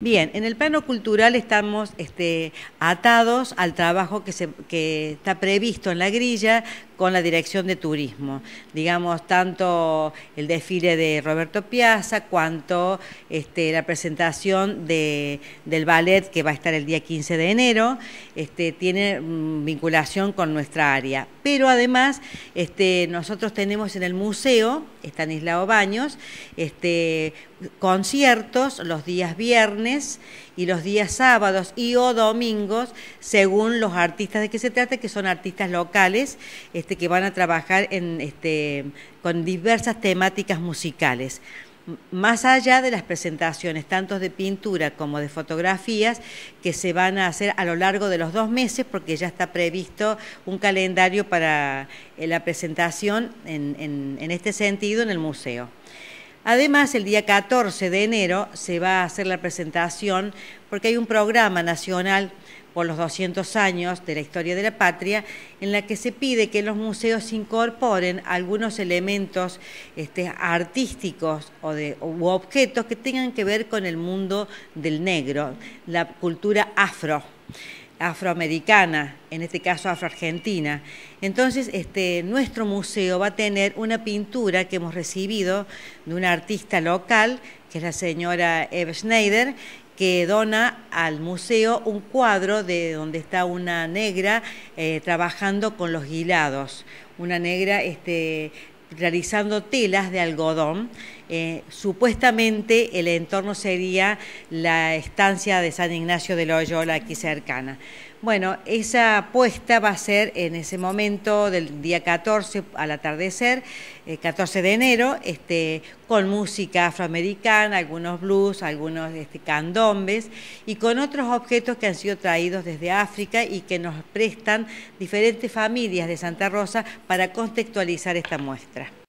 Bien, en el plano cultural estamos este, atados al trabajo que, está previsto en la grilla con la dirección de turismo. Digamos, tanto el desfile de Roberto Piazza cuanto este, la presentación del ballet que va a estar el día 15 de enero, este, tiene mm, vinculación con nuestra área. Pero además, nosotros tenemos en el museo, Estanislao Baños, conciertos los días viernes y los días sábados y o domingos según los artistas de que se trata, que son artistas locales este, que van a trabajar en, este, con diversas temáticas musicales más allá de las presentaciones tanto de pintura como de fotografías que se van a hacer a lo largo de los dos meses porque ya está previsto un calendario para eh, la presentación en este sentido en el museo. Además, el día 14 de enero se va a hacer la presentación porque hay un programa nacional por los 200 años de la historia de la patria, en la que se pide que los museos incorporen algunos elementos este, artísticos o de, u objetos que tengan que ver con el mundo del negro, la cultura afro afroamericana, en este caso afroargentina. Entonces, este, nuestro museo va a tener una pintura que hemos recibido de una artista local, que es la señora Eve Schneider, que dona al museo un cuadro de donde está una negra eh, trabajando con los guilados, una negra este, realizando telas de algodón. Eh, supuestamente el entorno sería la estancia de San Ignacio de Loyola aquí cercana. Bueno, esa apuesta va a ser en ese momento del día 14 al atardecer, 14 eh, de enero, este, con música afroamericana, algunos blues, algunos este, candombes y con otros objetos que han sido traídos desde África y que nos prestan diferentes familias de Santa Rosa para contextualizar esta muestra.